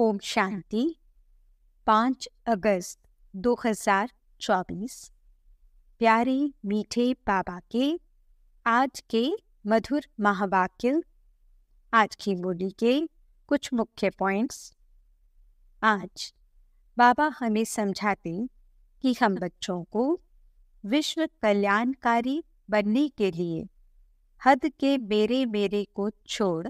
ओम शांति पाँच अगस्त 2024 प्यारे मीठे बाबा के आज के मधुर महावाक्य आज की बोली के कुछ मुख्य पॉइंट्स आज बाबा हमें समझाते कि हम बच्चों को विश्व कल्याणकारी बनने के लिए हद के मेरे मेरे को छोड़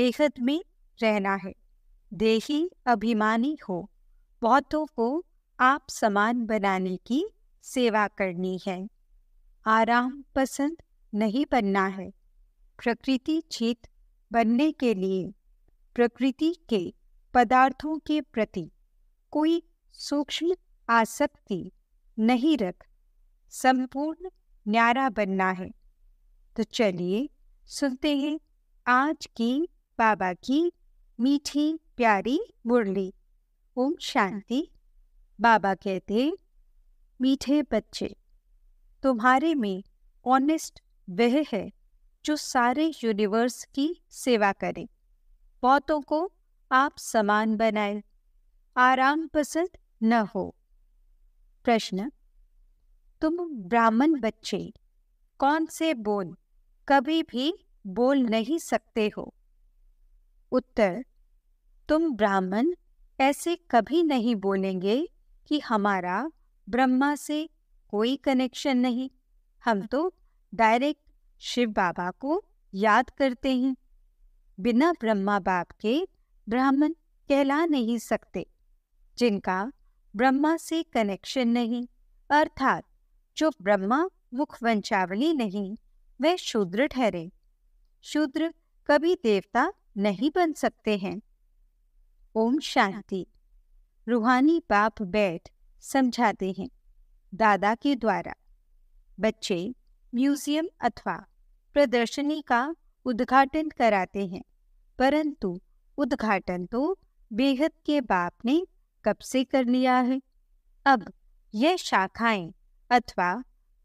बेहद में रहना है देही अभिमानी हो बहुतों को आप समान बनाने की सेवा करनी है आराम पसंद नहीं बनना है प्रकृति चित बनने के लिए प्रकृति के पदार्थों के प्रति कोई सूक्ष्म आसक्ति नहीं रख संपूर्ण न्यारा बनना है तो चलिए सुनते हैं आज की बाबा की मीठी प्यारी मुरली ओम हाँ। शांति बाबा कहते मीठे बच्चे तुम्हारे में ऑनेस्ट वह है जो सारे यूनिवर्स की सेवा करे बहुतों को आप समान बनाए आराम पसंद न हो प्रश्न तुम ब्राह्मण बच्चे कौन से बोल कभी भी बोल नहीं सकते हो उत्तर तुम ब्राह्मण ऐसे कभी नहीं बोलेंगे कि हमारा ब्रह्मा से कोई कनेक्शन नहीं हम तो डायरेक्ट शिव बाबा को याद करते हैं बिना ब्रह्मा बाप के ब्राह्मण कहला नहीं सकते जिनका ब्रह्मा से कनेक्शन नहीं अर्थात जो ब्रह्मा मुख वंशावली नहीं वह शूद्र ठहरे शूद्र कभी देवता नहीं बन सकते हैं ओम शांति रूहानी बाप बैठ समझाते हैं दादा के द्वारा बच्चे म्यूजियम अथवा प्रदर्शनी का उद्घाटन कराते हैं परंतु उद्घाटन तो बेहद के बाप ने कब से कर लिया है अब यह शाखाएं अथवा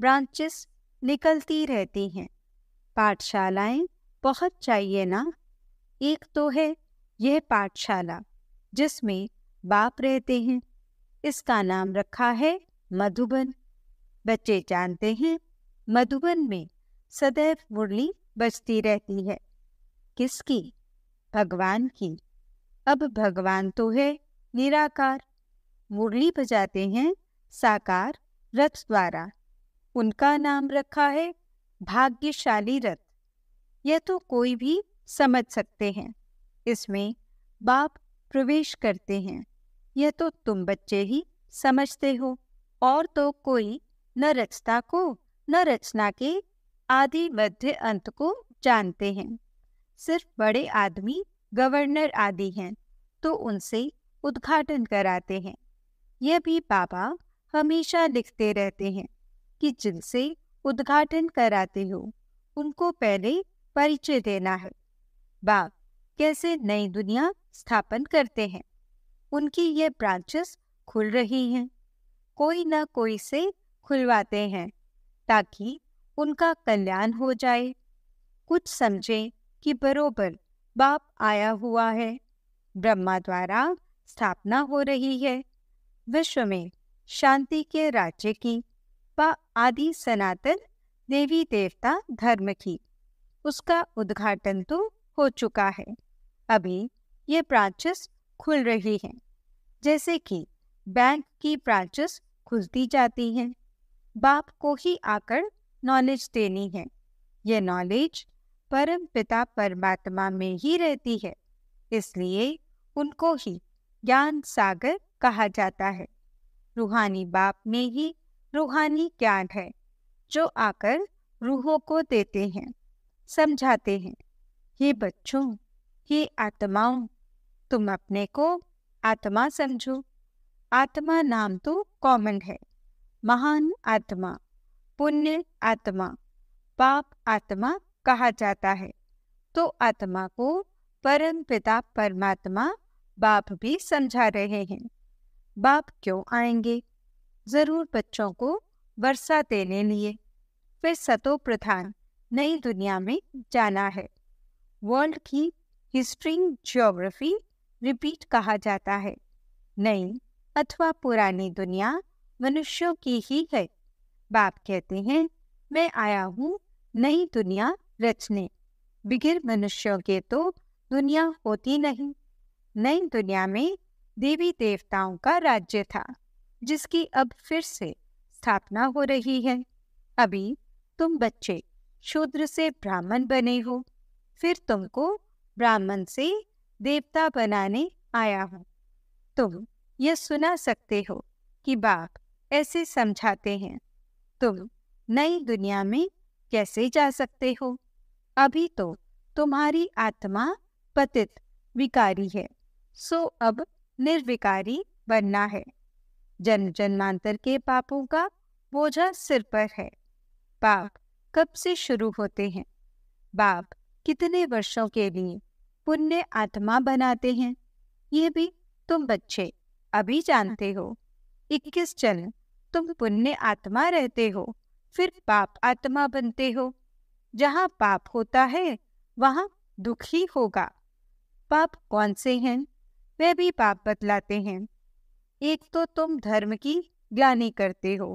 ब्रांचेस निकलती रहती हैं पाठशालाएं बहुत चाहिए ना एक तो है यह पाठशाला जिसमें बाप रहते हैं इसका नाम रखा है मधुबन बच्चे जानते हैं मधुबन में सदैव मुरली बजती रहती है किसकी भगवान की अब भगवान तो है निराकार मुरली बजाते हैं साकार रथ द्वारा उनका नाम रखा है भाग्यशाली रथ यह तो कोई भी समझ सकते हैं इसमें बाप प्रवेश करते हैं यह तो तुम बच्चे ही समझते हो और तो कोई न रचता को न रचना के आदि मध्य अंत को जानते हैं सिर्फ बड़े आदमी गवर्नर आदि हैं तो उनसे उद्घाटन कराते हैं यह भी बाबा हमेशा लिखते रहते हैं कि जिनसे उद्घाटन कराते हो उनको पहले परिचय देना है बाप कैसे नई दुनिया स्थापन करते हैं उनकी ये ब्रांचेस खुल रही हैं कोई ना कोई से खुलवाते हैं ताकि उनका कल्याण हो जाए कुछ समझे कि बरोबर बाप आया हुआ है ब्रह्मा द्वारा स्थापना हो रही है विश्व में शांति के राज्य की व आदि सनातन देवी देवता धर्म की उसका उद्घाटन तो हो चुका है अभी ये ब्रांचेस खुल रही हैं जैसे कि बैंक की ब्रांचेस खुलती जाती हैं बाप को ही आकर नॉलेज देनी है ये नॉलेज परम पिता परमात्मा में ही रहती है इसलिए उनको ही ज्ञान सागर कहा जाता है रूहानी बाप में ही रूहानी ज्ञान है जो आकर रूहों को देते हैं समझाते हैं हे बच्चों हे आत्माओं तुम अपने को आत्मा समझो आत्मा नाम तो कॉमन है महान आत्मा पुण्य आत्मा पाप आत्मा कहा जाता है तो आत्मा को परम पिता परमात्मा बाप भी समझा रहे हैं बाप क्यों आएंगे जरूर बच्चों को वर्षा देने लिए फिर सतो प्रधान नई दुनिया में जाना है वर्ल्ड की हिस्ट्री ज्योग्राफी रिपीट कहा जाता है नई अथवा पुरानी दुनिया मनुष्यों की ही है बाप कहते हैं मैं आया हूँ नई दुनिया रचने बिगिर मनुष्यों के तो दुनिया होती नहीं नई दुनिया में देवी देवताओं का राज्य था जिसकी अब फिर से स्थापना हो रही है अभी तुम बच्चे शूद्र से ब्राह्मण बने हो फिर तुमको ब्राह्मण से देवता बनाने आया हूँ तुम यह सुना सकते हो कि बाप ऐसे समझाते हैं तुम नई दुनिया में कैसे जा सकते हो अभी तो तुम्हारी आत्मा पतित विकारी है सो अब निर्विकारी बनना है जन्म जन्मांतर के पापों का बोझा सिर पर है पाप कब से शुरू होते हैं बाप कितने वर्षों के लिए पुण्य आत्मा बनाते हैं ये भी तुम बच्चे अभी जानते हो इक्कीस जन तुम पुण्य आत्मा रहते हो फिर पाप आत्मा बनते हो जहाँ पाप होता है वहाँ दुखी होगा पाप कौन से हैं वे भी पाप बतलाते हैं एक तो तुम धर्म की ग्लानी करते हो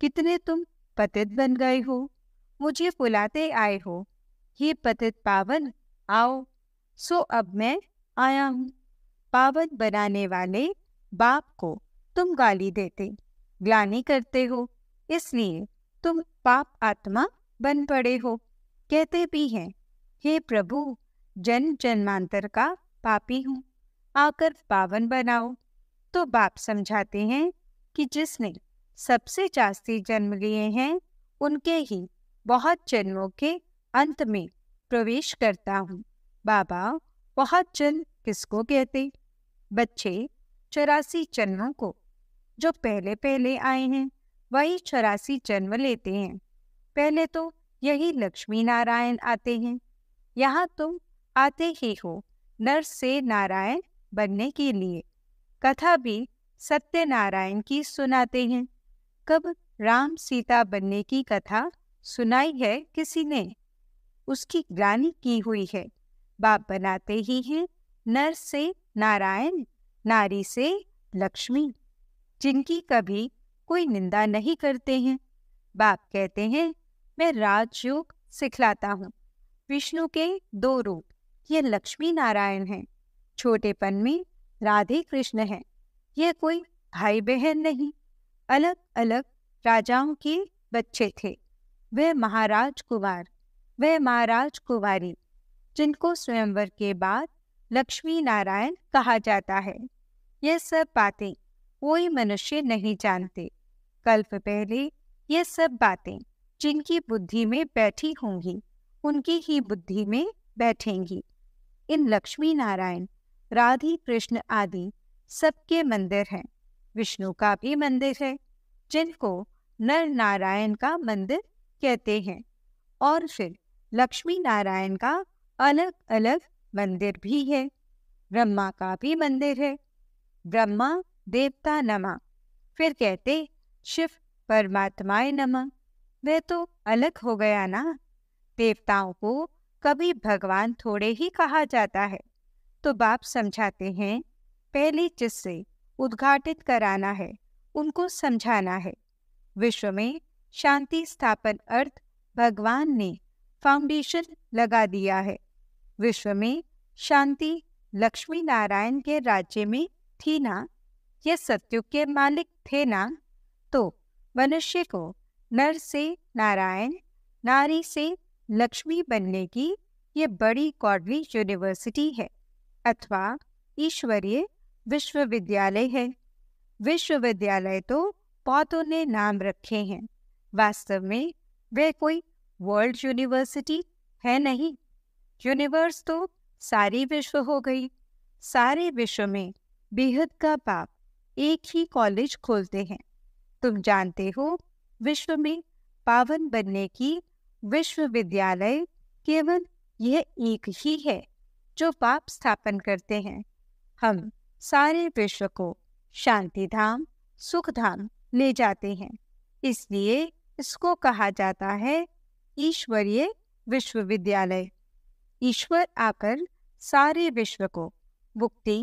कितने तुम पतित बन गए हो मुझे बुलाते आए हो हे पतित पावन आओ सो अब मैं आया हूँ पावन बनाने वाले बाप को तुम गाली देते ग्लानी करते हो इसलिए तुम पाप आत्मा बन पड़े हो कहते भी हैं हे प्रभु जन्म जन्मांतर का पापी हूँ आकर पावन बनाओ तो बाप समझाते हैं कि जिसने सबसे जास्ती जन्म लिए हैं उनके ही बहुत जन्मों के अंत में प्रवेश करता हूँ बाबा बहुत जन्म किसको कहते बच्चे चौरासी चन्नों को जो पहले पहले आए हैं वही चौरासी जन्म लेते हैं पहले तो यही लक्ष्मी नारायण आते हैं यहाँ तुम आते ही हो नर से नारायण बनने के लिए कथा भी सत्यनारायण की सुनाते हैं कब राम सीता बनने की कथा सुनाई है किसी ने उसकी ग्रानी की हुई है बाप बनाते ही हैं नर से नारायण नारी से लक्ष्मी जिनकी कभी कोई निंदा नहीं करते हैं बाप कहते हैं मैं राजयोग सिखलाता हूँ विष्णु के दो रूप यह लक्ष्मी नारायण है छोटेपन में राधे कृष्ण है यह कोई भाई बहन नहीं अलग अलग राजाओं के बच्चे थे वह महाराज कुमार वह महाराज कुवारी जिनको स्वयंवर के बाद लक्ष्मी नारायण कहा जाता है यह सब बातें कोई मनुष्य नहीं जानते कल्प पहले यह सब बातें जिनकी बुद्धि में बैठी होंगी उनकी ही बुद्धि में बैठेंगी इन लक्ष्मी नारायण राधे कृष्ण आदि सबके मंदिर हैं विष्णु का भी मंदिर है जिनको नर नारायण का मंदिर कहते हैं और फिर लक्ष्मी नारायण का अलग अलग मंदिर भी है ब्रह्मा का भी मंदिर है ब्रह्मा देवता नमा फिर कहते शिव परमात्माए नमः वह तो अलग हो गया ना देवताओं को कभी भगवान थोड़े ही कहा जाता है तो बाप समझाते हैं पहले जिससे उद्घाटित कराना है उनको समझाना है विश्व में शांति स्थापन अर्थ भगवान ने फाउंडेशन लगा दिया है विश्व में शांति लक्ष्मी नारायण के राज्य में थी ना ये सत्यु के मालिक थे ना तो मनुष्य को नर से नारायण नारी से लक्ष्मी बनने की ये बड़ी गॉडली यूनिवर्सिटी है अथवा ईश्वरीय विश्वविद्यालय है विश्वविद्यालय तो पौधों ने नाम रखे हैं वास्तव में वे कोई वर्ल्ड यूनिवर्सिटी है नहीं यूनिवर्स तो सारी विश्व हो गई सारे विश्व में बेहद का बाप एक ही कॉलेज खोलते हैं तुम जानते हो विश्व में पावन बनने की विश्वविद्यालय केवल यह एक ही है जो पाप स्थापन करते हैं हम सारे विश्व को शांति धाम सुख धाम ले जाते हैं इसलिए इसको कहा जाता है ईश्वरीय विश्वविद्यालय ईश्वर आकर सारे विश्व को मुक्ति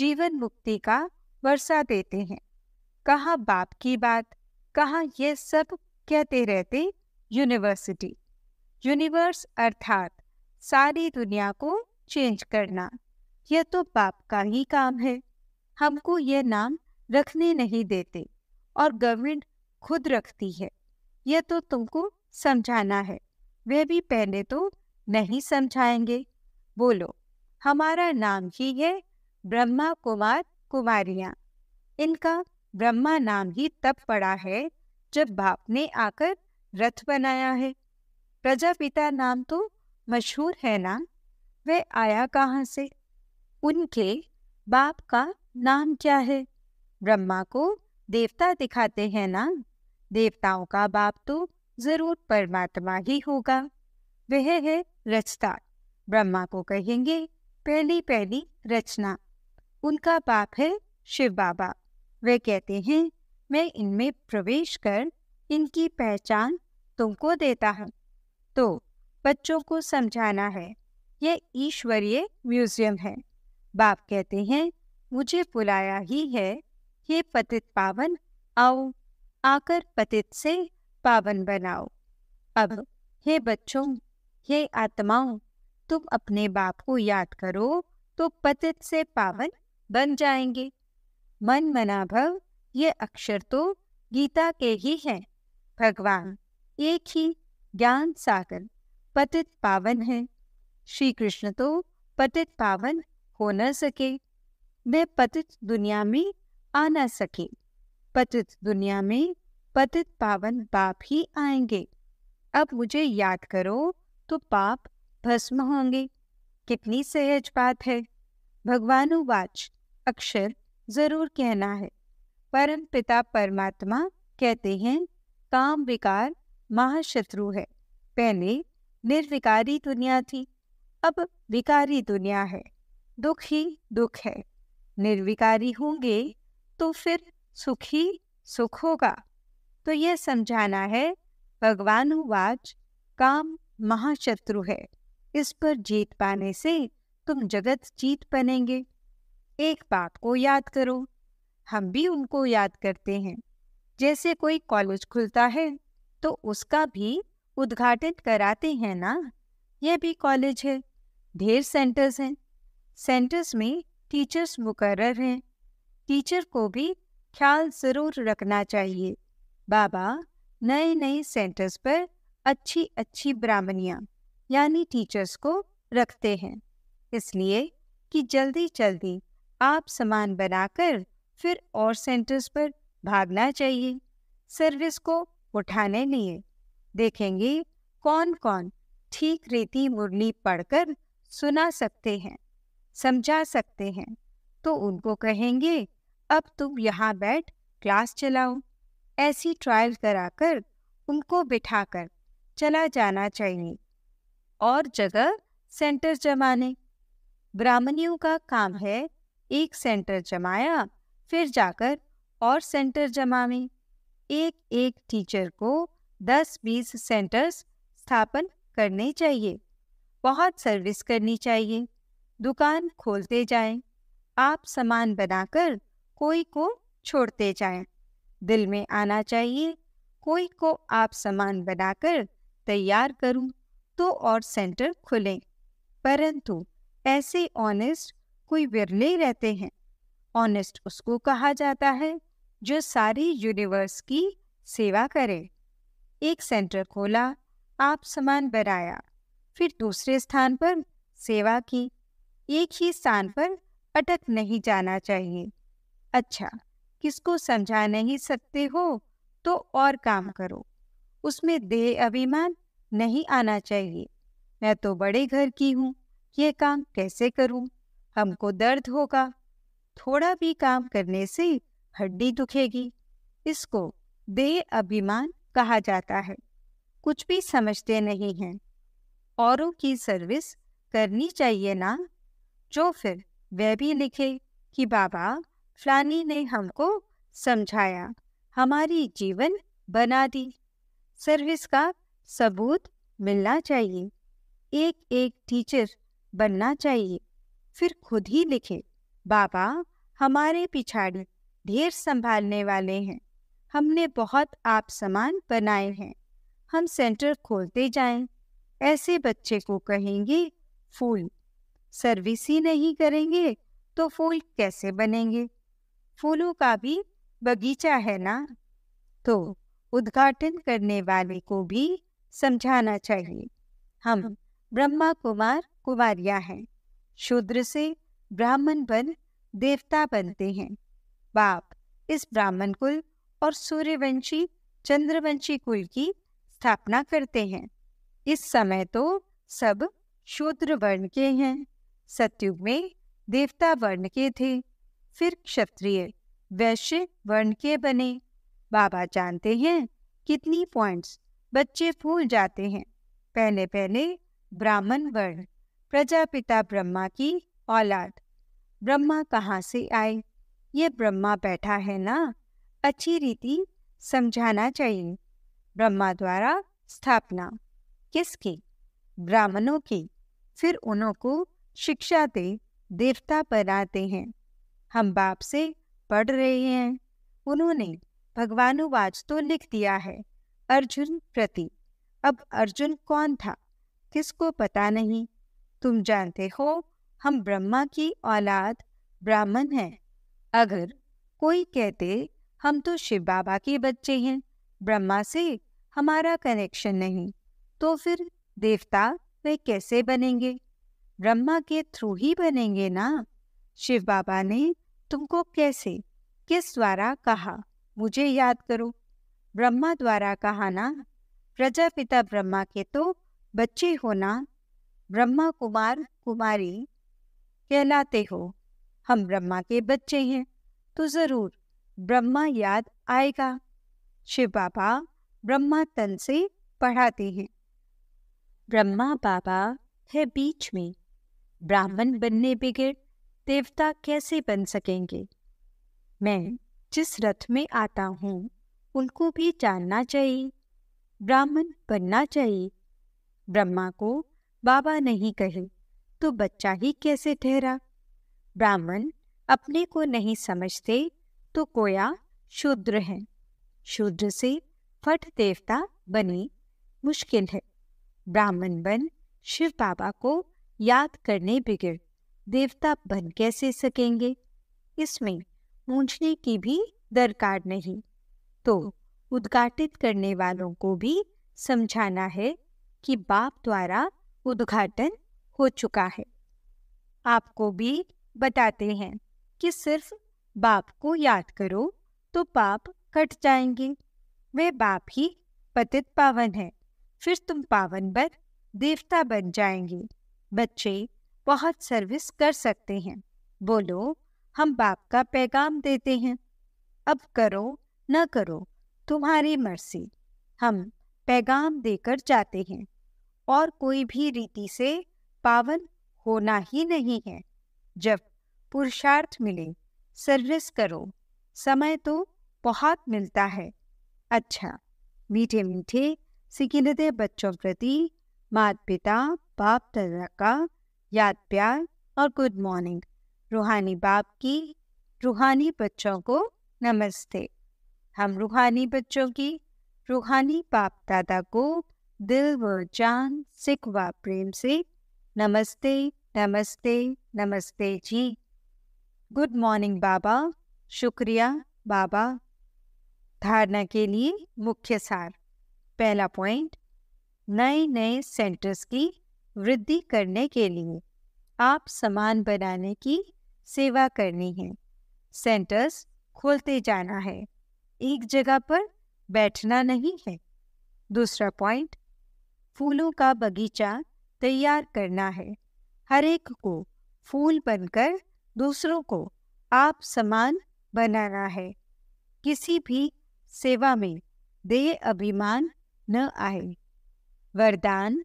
जीवन मुक्ति का वर्षा देते हैं कहा बाप की बात कहाँ ये सब कहते रहते यूनिवर्सिटी यूनिवर्स अर्थात सारी दुनिया को चेंज करना यह तो बाप का ही काम है हमको यह नाम रखने नहीं देते और गवर्नमेंट खुद रखती है यह तो तुमको समझाना है वे भी पहले तो नहीं समझाएंगे बोलो हमारा नाम ही है ब्रह्मा कुमार कुमारिया इनका ब्रह्मा नाम ही तब पड़ा है जब बाप ने आकर रथ बनाया है प्रजापिता नाम तो मशहूर है ना वह आया कहाँ से उनके बाप का नाम क्या है ब्रह्मा को देवता दिखाते हैं ना देवताओं का बाप तो जरूर परमात्मा ही होगा वह है रचता ब्रह्मा को कहेंगे पहली पहली रचना उनका बाप है शिव बाबा वे कहते हैं मैं इनमें प्रवेश कर इनकी पहचान तुमको देता हूँ तो बच्चों को समझाना है यह ईश्वरीय म्यूजियम है बाप कहते हैं मुझे बुलाया ही है ये पतित पावन आओ आकर पतित से पावन बनाओ अब हे बच्चों हे आत्माओं तुम अपने बाप को याद करो तो पतित से पावन बन जाएंगे मन मनाभव ये अक्षर तो गीता के ही हैं भगवान एक ही ज्ञान सागर पतित पावन है श्री कृष्ण तो पतित पावन हो न सके वे पतित दुनिया में आ न सके पतित दुनिया में पतित पावन बाप ही आएंगे अब मुझे याद करो तो पाप भस्म होंगे कितनी सहज बात है भगवानुवाच अक्षर जरूर कहना है परम पिता परमात्मा कहते हैं काम विकार महाशत्रु है पहले निर्विकारी दुनिया थी अब विकारी दुनिया है दुख ही दुख है निर्विकारी होंगे तो फिर सुखी सुख होगा तो यह समझाना है भगवानुवाच काम महाशत्रु है इस पर जीत पाने से तुम जगत जीत बनेंगे एक बात को याद करो हम भी उनको याद करते हैं जैसे कोई कॉलेज खुलता है तो उसका भी उद्घाटन कराते हैं ना यह भी कॉलेज है ढेर सेंटर्स हैं सेंटर्स में टीचर्स मुकर्र हैं टीचर को भी ख्याल ज़रूर रखना चाहिए बाबा नए नए सेंटर्स पर अच्छी अच्छी ब्राह्मणियाँ यानी टीचर्स को रखते हैं इसलिए कि जल्दी जल्दी आप सामान बनाकर फिर और सेंटर्स पर भागना चाहिए सर्विस को उठाने लिए देखेंगे कौन कौन ठीक रीति मुरली पढ़कर सुना सकते हैं समझा सकते हैं तो उनको कहेंगे अब तुम यहाँ बैठ क्लास चलाओ ऐसी ट्रायल कराकर उनको बिठाकर चला जाना चाहिए और जगह सेंटर जमाने ब्राह्मणियों का काम है एक सेंटर जमाया फिर जाकर और सेंटर जमावे एक एक टीचर को दस बीस सेंटर्स स्थापन करने चाहिए बहुत सर्विस करनी चाहिए दुकान खोलते जाएं, आप सामान बनाकर कोई को छोड़ते जाएं। दिल में आना चाहिए कोई को आप समान बनाकर तैयार करूं तो और सेंटर खुले परंतु ऐसे ऑनेस्ट कोई विरले रहते हैं ऑनेस्ट उसको कहा जाता है जो सारी यूनिवर्स की सेवा करे एक सेंटर खोला आप समान बनाया फिर दूसरे स्थान पर सेवा की एक ही स्थान पर अटक नहीं जाना चाहिए अच्छा किसको समझा नहीं सकते हो तो और काम करो उसमें देह अभिमान नहीं आना चाहिए मैं तो बड़े घर की हूँ ये काम कैसे करूँ हमको दर्द होगा थोड़ा भी काम करने से हड्डी दुखेगी इसको देह अभिमान कहा जाता है कुछ भी समझते नहीं हैं औरों की सर्विस करनी चाहिए ना जो फिर वह भी लिखे कि बाबा फ्लानी ने हमको समझाया हमारी जीवन बना दी सर्विस का सबूत मिलना चाहिए एक एक टीचर बनना चाहिए फिर खुद ही लिखे बाबा हमारे पिछाड़ी ढेर संभालने वाले हैं हमने बहुत आप समान बनाए हैं हम सेंटर खोलते जाएं, ऐसे बच्चे को कहेंगे फूल सर्विस ही नहीं करेंगे तो फूल कैसे बनेंगे फूलों का भी बगीचा है ना तो उद्घाटन करने वाले को भी समझाना चाहिए हम ब्रह्मा कुमार कुमारिया हैं शूद्र से ब्राह्मण बन देवता बनते हैं बाप इस ब्राह्मण कुल और सूर्यवंशी चंद्रवंशी कुल की स्थापना करते हैं इस समय तो सब शूद्र वर्ण के हैं सतयुग में देवता वर्ण के थे फिर क्षत्रिय वैश्य वर्ण के बने बाबा जानते हैं कितनी पॉइंट्स बच्चे फूल जाते हैं पहले पहले ब्राह्मण वर्ण प्रजापिता ब्रह्मा की औलाद ब्रह्मा कहाँ से आए ये ब्रह्मा बैठा है ना अच्छी रीति समझाना चाहिए ब्रह्मा द्वारा स्थापना किसकी ब्राह्मणों की फिर उन्हों को शिक्षा दे देवता बनाते हैं हम बाप से पढ़ रहे हैं उन्होंने भगवानुवाच तो लिख दिया है अर्जुन प्रति अब अर्जुन कौन था किसको पता नहीं तुम जानते हो हम ब्रह्मा की औलाद ब्राह्मण हैं अगर कोई कहते हम तो शिव बाबा के बच्चे हैं ब्रह्मा से हमारा कनेक्शन नहीं तो फिर देवता वे कैसे बनेंगे ब्रह्मा के थ्रू ही बनेंगे ना शिव बाबा ने तुमको कैसे किस द्वारा कहा मुझे याद करो ब्रह्मा द्वारा कहा ना प्रजापिता ब्रह्मा के तो बच्चे होना ब्रह्मा कुमार कुमारी कहलाते हो हम ब्रह्मा के बच्चे हैं तो ज़रूर ब्रह्मा याद आएगा शिव बाबा ब्रह्मा तन से पढ़ाते हैं ब्रह्मा बाबा है बीच में ब्राह्मण बनने बिगड़ देवता कैसे बन सकेंगे मैं जिस रथ में आता हूँ उनको भी जानना चाहिए ब्राह्मण बनना चाहिए ब्रह्मा को बाबा नहीं कहे तो बच्चा ही कैसे ठहरा ब्राह्मण अपने को नहीं समझते तो कोया शूद्र है शूद्र से फट देवता बने मुश्किल है ब्राह्मण बन शिव बाबा को याद करने बिगड़ देवता बन कैसे सकेंगे इसमें पूछने की भी दरकार नहीं तो उद्घाटित करने वालों को भी समझाना है कि बाप द्वारा उद्घाटन हो चुका है आपको भी बताते हैं कि सिर्फ बाप को याद करो तो पाप कट जाएंगे वे बाप ही पतित पावन है फिर तुम पावन बन देवता बन जाएंगे बच्चे बहुत सर्विस कर सकते हैं बोलो हम बाप का पैगाम देते हैं अब करो न करो तुम्हारी मर्जी हम पैगाम देकर जाते हैं और कोई भी रीति से पावन होना ही नहीं है जब पुरुषार्थ मिले सर्विस करो समय तो बहुत मिलता है अच्छा मीठे मीठे सिकिनदे बच्चों प्रति माता पिता बाप दादा का याद प्यार और गुड मॉर्निंग रूहानी बाप की रूहानी बच्चों को नमस्ते हम रूहानी बच्चों की रूहानी बाप दादा को दिल व जान सिख व प्रेम से नमस्ते नमस्ते नमस्ते जी गुड मॉर्निंग बाबा शुक्रिया बाबा धारणा के लिए मुख्य सार पहला पॉइंट नए नए सेंटर्स की वृद्धि करने के लिए आप समान बनाने की सेवा करनी है सेंटर्स खोलते जाना है एक जगह पर बैठना नहीं है दूसरा पॉइंट फूलों का बगीचा तैयार करना है हर एक को फूल बनकर दूसरों को आप समान बनाना है किसी भी सेवा में देह अभिमान न आए वरदान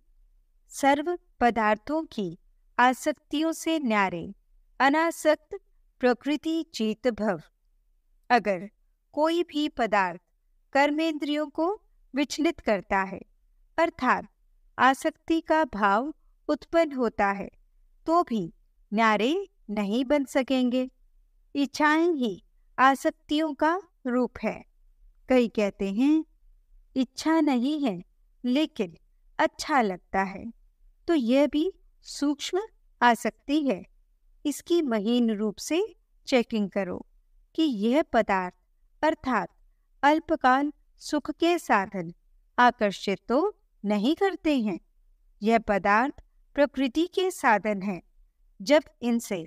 सर्व पदार्थों की आसक्तियों से न्यारे अनासक्त प्रकृति चेत भव अगर कोई भी पदार्थ कर्मेंद्रियों को विचलित करता है अर्थात आसक्ति का भाव उत्पन्न होता है तो भी न्यारे नहीं बन सकेंगे इच्छाएं ही आसक्तियों का रूप है कई कहते हैं इच्छा नहीं है लेकिन अच्छा लगता है तो यह भी सूक्ष्म आ सकती है इसकी महीन रूप से चेकिंग करो कि यह पदार्थ अर्थात अल्पकाल सुख के साधन आकर्षित तो नहीं करते हैं यह पदार्थ प्रकृति के साधन हैं जब इनसे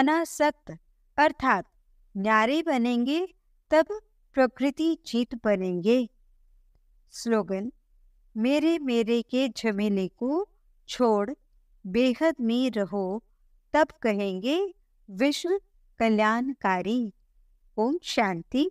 अनासक्त अर्थात न्यारे बनेंगे तब प्रकृति जीत बनेंगे स्लोगन मेरे मेरे के झमेले को छोड़ बेहद में रहो तब कहेंगे विश्व कल्याणकारी ओम शांति